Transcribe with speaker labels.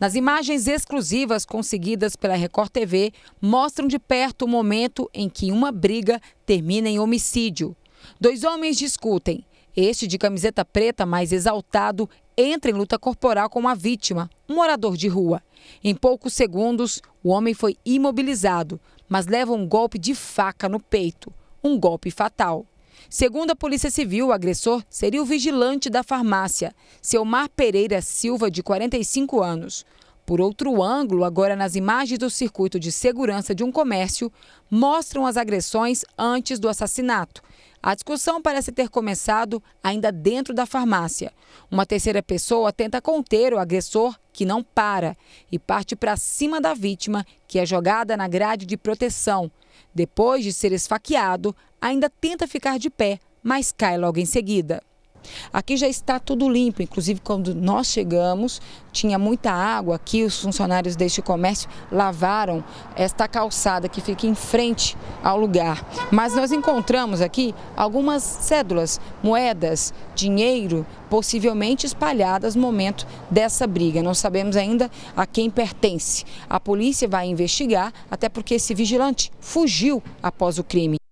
Speaker 1: Nas imagens exclusivas conseguidas pela Record TV, mostram de perto o momento em que uma briga termina em homicídio. Dois homens discutem. Este de camiseta preta, mais exaltado, entra em luta corporal com a vítima, um morador de rua. Em poucos segundos, o homem foi imobilizado, mas leva um golpe de faca no peito um golpe fatal. Segundo a Polícia Civil, o agressor seria o vigilante da farmácia, Selmar Pereira Silva, de 45 anos. Por outro ângulo, agora nas imagens do circuito de segurança de um comércio, mostram as agressões antes do assassinato. A discussão parece ter começado ainda dentro da farmácia. Uma terceira pessoa tenta conter o agressor, que não para, e parte para cima da vítima, que é jogada na grade de proteção. Depois de ser esfaqueado, ainda tenta ficar de pé, mas cai logo em seguida. Aqui já está tudo limpo, inclusive quando nós chegamos, tinha muita água aqui, os funcionários deste comércio lavaram esta calçada que fica em frente ao lugar. Mas nós encontramos aqui algumas cédulas, moedas, dinheiro, possivelmente espalhadas no momento dessa briga. Não sabemos ainda a quem pertence. A polícia vai investigar, até porque esse vigilante fugiu após o crime.